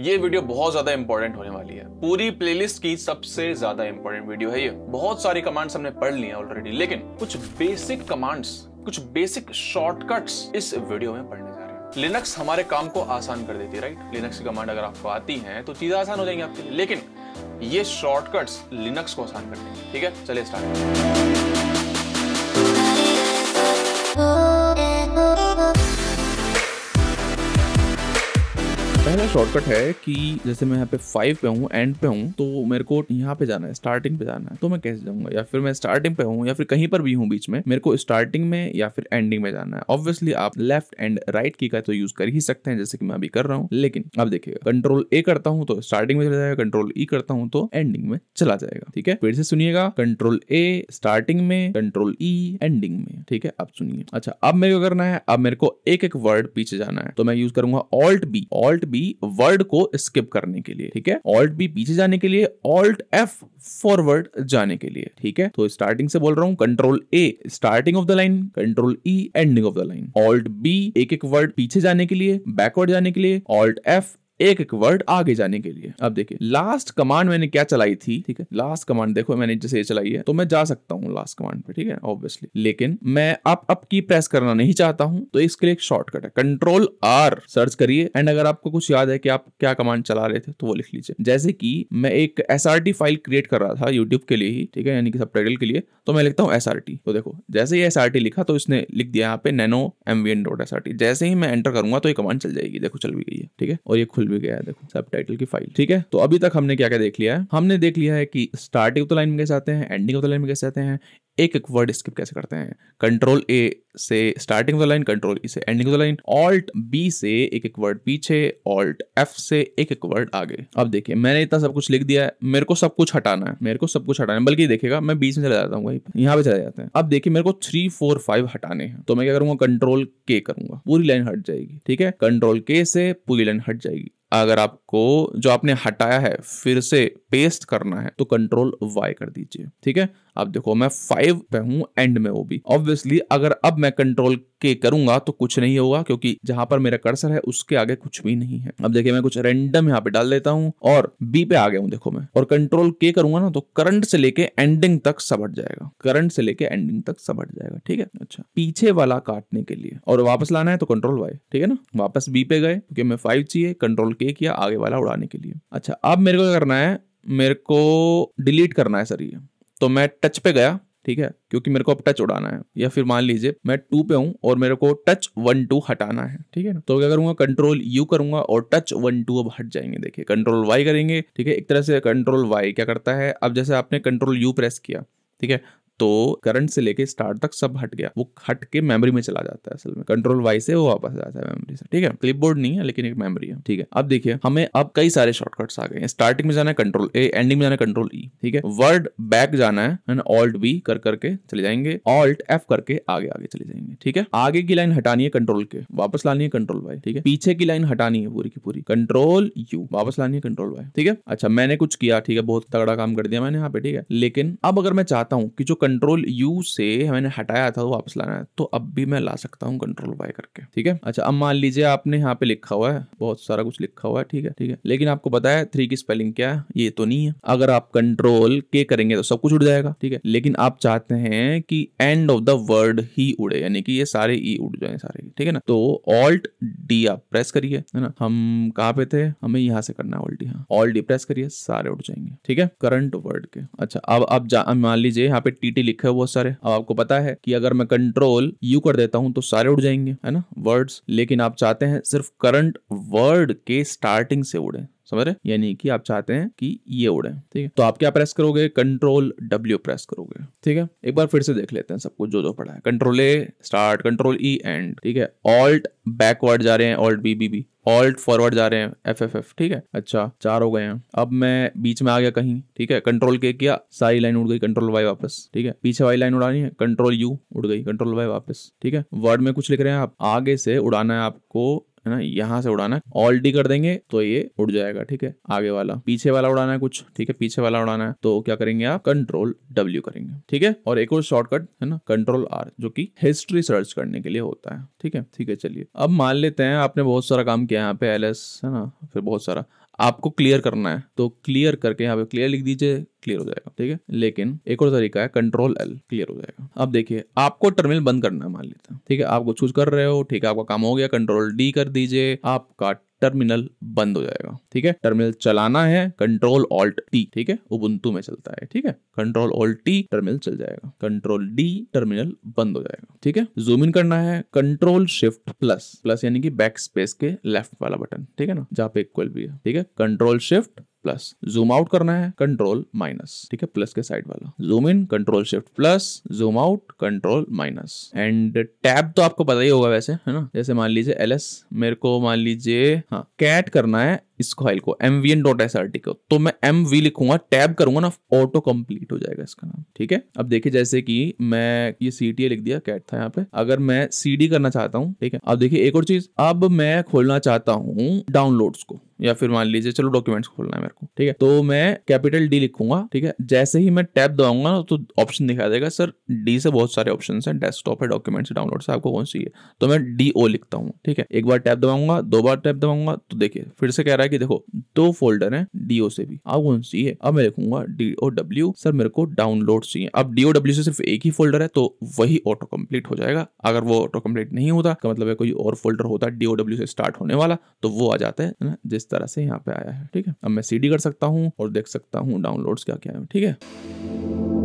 ये वीडियो बहुत ज्यादा इंपॉर्टेंट होने वाली है पूरी प्लेलिस्ट की सबसे ज्यादा इंपॉर्टेंट वीडियो है ये बहुत सारी कमांड्स हमने पढ़ ली हैं ऑलरेडी लेकिन कुछ बेसिक कमांड्स कुछ बेसिक शॉर्टकट्स इस वीडियो में पढ़ने जा रहे हैं लिनक्स हमारे काम को आसान कर देती है राइट लिनक्स की कमांड अगर आपको आती है तो चीजें आसान हो जाएंगी आपके लिए लेकिन ये शॉर्टकट्स लिनक्स को आसान कर देंगे ठीक है चलिए स्टार्ट पहला शॉर्टकट है कि जैसे मैं यहाँ पे फाइव पे हूँ एंड पे हूँ तो मेरे को यहाँ पे जाना है स्टार्टिंग पे जाना है तो मैं कैसे जाऊंगा या फिर मैं स्टार्टिंग पे हूँ या फिर कहीं पर भी हूँ बीच में मेरे को स्टार्टिंग में या फिर एंडिंग में जाना है ऑब्वियसली आप लेफ्ट एंड राइट की का तो यूज कर ही सकते हैं जैसे कि मैं अभी कर रहा हूँ लेकिन अब देखिएगा कंट्रोल ए करता हूँ तो स्टार्टिंग में चला जाएगा कंट्रोल ई e करता हूँ तो एंडिंग में चला जाएगा ठीक है फिर से सुनिएगा कंट्रोल ए स्टार्टिंग में कंट्रोल ई एंडिंग में ठीक है आप सुनिए अच्छा अब मेरे को करना है अब मेरे को एक एक वर्ड पीछे जाना है तो मैं यूज करूंगा Alt B Alt B B word को स्किप करने के लिए ठीक है ऑल्ट बी पीछे जाने के लिए ऑल्ट एफ फॉरवर्ड जाने के लिए ठीक है तो स्टार्टिंग से बोल रहा हूँ control A starting of the line control E ending of the line Alt B एक एक वर्ड पीछे जाने के लिए बैकवर्ड जाने के लिए ऑल्ट एफ एक एक वर्ड आगे जाने के लिए अब देखिए लास्ट कमांड मैंने क्या चलाई थी ठीक है लास्ट कमांड देखो मैंने जैसे ये चलाई है तो मैं जा सकता हूँ लास्ट कमांड पे ठीक है ऑब्वियसली लेकिन मैं अप अप की प्रेस करना नहीं चाहता हूँ तो इसके लिए एक शॉर्टकट है कंट्रोल आर सर्च करिए एंड अगर आपको कुछ याद है कि आप क्या कमांड चला रहे थे तो वो लिख लीजिए जैसे कि मैं एक एस फाइल क्रिएट कर रहा था यूट्यूब के लिए ही ठीक है यानी कि सब के लिए तो मैं लिखता हूँ एस तो देखो जैसे ही एस लिखा तो इसने लिख दिया यहाँ पे नैनो एम एमवीएन जैसे ही मैं एंटर करूंगा तो ये कमांड चल जाएगी देखो चल भी गई है ठीक है और ये खुल भी गया है देखो सब टाइटल की फाइल ठीक है तो अभी तक हमने क्या क्या देख लिया है हमने देख लिया है कि स्टार्टिंग ऑफ द लाइन में कैसे आते हैं एंडिंग ऑफ द लाइन में कैसे आते हैं एक एक वर्ड स्किप कैसे करते हैं कंट्रोल ए से starting of the line control E से ending of the line Alt B से एक एक वर्ड पीछे ऑल्ट एफ से एक एक वर्ड आगे अब देखिए मैंने इतना सब कुछ लिख दिया है मेरे को सब कुछ हटाना है मेरे को सब कुछ हटाना है बल्कि देखिएगा मैं बीच में चला जाता हूँ वहीं यहाँ पे चले जाते हैं अब देखिए मेरे को थ्री फोर फाइव हटाने हैं तो मैं क्या करूंगा कंट्रोल के करूंगा पूरी लाइन हट जाएगी ठीक है कंट्रोल के से पूरी लाइन हट जाएगी अगर आप को जो आपने हटाया है फिर से पेस्ट करना है तो कंट्रोल वाई कर दीजिए ठीक है अब देखो मैं फाइव पे हूं एंड में वो भी ऑब्वियसली अगर अब मैं कंट्रोल के करूंगा तो कुछ नहीं होगा क्योंकि जहां पर मेरा कर्सर है उसके आगे कुछ भी नहीं है अब देखिए मैं कुछ रेंडम यहाँ पे डाल देता हूँ और बी पे आ गया हूँ देखो मैं और कंट्रोल के करूंगा ना तो करंट से लेके एंडिंग तक सब हट जाएगा करंट से लेके एंडिंग तक सब हट जाएगा ठीक है अच्छा पीछे वाला काटने के लिए और वापस लाना है तो कंट्रोल वाई ठीक है ना वापस बी पे गए क्योंकि मैं फाइव चाहिए कंट्रोल के किया आगे वाला उड़ाने के लिए अच्छा अब मेरे को क्या करना है मेरे को डिलीट करना है सर ये तो मैं टच पे गया ठीक है क्योंकि मेरे को अब टच उड़ाना है या फिर मान लीजिए मैं टू पे हूँ और मेरे को टच वन टू हटाना है ठीक है ना तो क्या करूंगा कंट्रोल यू करूंगा और टच वन टू अब हट जाएंगे देखिए कंट्रोल वाई करेंगे ठीक है एक तरह से कंट्रोल वाई क्या करता है अब जैसे आपने कंट्रोल यू प्रेस किया ठीक है तो करंट से लेके स्टार्ट तक सब हट गया वो हट के मेमोरी में चला जाता है असल में कंट्रोल वाई से वो वापस जाता है मेमोरी से ठीक है क्लिप नहीं है लेकिन एक मेमोरी है ठीक है अब देखिए हमें अब कई सारे शॉर्टकट्स आ गए हैं स्टार्टिंग में जाना है कंट्रोल ए एंडिंग में जाना है कंट्रोल ई e, ठीक है वर्ड बैक जाना है एंड ऑल्ट बी कर करके चले जाएंगे ऑल्ट एफ करके आगे आगे चले जाएंगे ठीक है आगे की लाइन हटानी है कंट्रोल के वापस लानी है कंट्रोल वाई ठीक है पीछे की लाइन हटानी है पूरी की पूरी कंट्रोल यू वापस लानी है कंट्रोल वाई ठीक है अच्छा मैंने कुछ किया ठीक है बहुत तगड़ा काम कर दिया मैंने यहाँ पे ठीक है लेकिन अब अगर मैं चाहता हूँ कि जो कंट्रोल यू से मैंने हटाया था वो वापस लाना है तो अब भी मैं ला सकता हूँ कंट्रोल वाई करके ठीक है अच्छा अब मान लीजिए आपने यहाँ पे लिखा हुआ है बहुत सारा कुछ लिखा हुआ है ठीक है ठीक है लेकिन आपको बताया थ्री की स्पेलिंग क्या है ये तो नहीं है अगर आप कंट्रोल के करेंगे तो सब कुछ उड़ जाएगा ठीक है लेकिन आप चाहते हैं कि एंड ऑफ द वर्ड ही उड़े यानी कि ये सारे ई e उड़ जाए सारे ठीक है ना तो ऑल्ट डी आप प्रेस करिए है ना हम कहाँ पे थे हमें यहाँ से करना है Alt D Alt D press करिए सारे उड़ जाएंगे ठीक है करंट वर्ड के अच्छा अब आप मान लीजिए यहाँ पे टी एंटी लिखे हुए बहुत सारे अब आपको पता है कि अगर मैं कंट्रोल यू कर देता हूं तो सारे उड़ जाएंगे है ना वर्ड्स लेकिन आप चाहते हैं सिर्फ करंट वर्ड के स्टार्टिंग से उड़े समझ रहे यानी कि आप चाहते हैं कि ये उड़े ठीक है तो आप क्या प्रेस करोगे कंट्रोल डब्ल्यू प्रेस करोगे ठीक है एक बार फिर से देख लेते हैं सब कुछ जो जो पड़ा है control A start control E end ठीक है ऑल्ट बैकवर्ड जा रहे हैं Alt B B B Alt forward जा रहे हैं एफ एफ एफ ठीक है अच्छा चार हो गए हैं अब मैं बीच में आ गया कहीं ठीक है कंट्रोल के किया सारी लाइन उड़ गई कंट्रोल वाई वापस ठीक है पीछे वाली लाइन उड़ानी है कंट्रोल यू उड़ गई कंट्रोल वाई वापस ठीक है वर्ड में कुछ लिख रहे हैं आप आगे से उड़ाना है आपको है ना यहाँ से उड़ाना है ऑल डी कर देंगे तो ये उड़ जाएगा ठीक है आगे वाला पीछे वाला उड़ाना है कुछ ठीक है पीछे वाला उड़ाना है तो क्या करेंगे आप कंट्रोल डब्ल्यू करेंगे ठीक है और एक और शॉर्टकट है ना कंट्रोल आर जो की हिस्ट्री सर्च करने के लिए होता है ठीक है ठीक है चलिए अब मान लेते हैं आपने बहुत सारा काम किया यहाँ पे एल है ना फिर बहुत सारा आपको क्लियर करना है तो क्लियर करके यहाँ पे क्लियर लिख दीजिए क्लियर हो जाएगा ठीक है लेकिन एक और तरीका है कंट्रोल एल क्लियर हो जाएगा अब देखिए आपको टर्मिनल बंद करना है मान लेते हैं ठीक है आपको चूज कर रहे हो ठीक है आपका काम हो गया कंट्रोल डी कर दीजिए आपका टर्मिनल बंद हो जाएगा ठीक है टर्मिनल चलाना है कंट्रोल ऑल्ट टी ठीक है उबंतु में चलता है ठीक है कंट्रोल ऑल्ट टी टर्मिनल चल जाएगा कंट्रोल डी टर्मिनल बंद हो जाएगा ठीक है जूम इन करना है कंट्रोल शिफ्ट प्लस प्लस यानी कि बैक स्पेस के लेफ्ट वाला बटन ठीक है ना जहाँ पे इक्वल भी है ठीक है control shift plus zoom out करना है कंट्रोल माइनस ठीक है प्लस के साइड वाला zoom in control shift plus zoom out control minus and tab तो आपको पता ही होगा वैसे है ना जैसे मान लीजिए एल मेरे को मान लीजिए हाँ कैट करना है इस फाइल को M V N dot S R T को तो मैं एम वी लिखूंगा टैब करूंगा ना ऑटो कंप्लीट हो जाएगा इसका नाम ठीक है अब देखिए जैसे कि मैं ये सी टी लिख दिया कैट था यहाँ पे अगर मैं सी डी करना चाहता हूँ ठीक है अब देखिए एक और चीज अब मैं खोलना चाहता हूँ डाउनलोड्स को या फिर मान लीजिए चलो डॉक्यूमेंट्स खोलना है मेरे को ठीक है तो मैं कैपिटल डी लिखूंगा ठीक है जैसे ही मैं टैप दबाऊंगा ना तो ऑप्शन दिखा देगा सर डी से बहुत सारे ऑप्शन है डेस्कटॉप है डॉक्यूमेंट्स डाउनलोड है आपको कौन सी है तो मैं डी ओ लिखता हूँ ठीक है एक बार टैप दबाऊंगा दो बार टैप दबाऊंगा तो देखिए फिर से कह रहा है कि देखो दो फोल्डर है डीओ से भी आप कौन सी है अब मैं लिखूंगा डीओ डब्ल्यू सर मेरे को डाउनलोड चाहिए अब डीओ डब्ल्यू से सिर्फ एक ही फोल्डर है तो वही ऑटो कम्प्लीट हो जाएगा अगर वो ऑटो कम्प्लीट नहीं होता का मतलब है कोई और फोल्डर होता है डीओ डब्ल्यू से स्टार्ट होने वाला तो वो आ जाता है ना जिस तरह से यहाँ पे आया है ठीक है अब मैं सी कर सकता हूँ और देख सकता हूँ डाउनलोड्स क्या क्या है ठीक है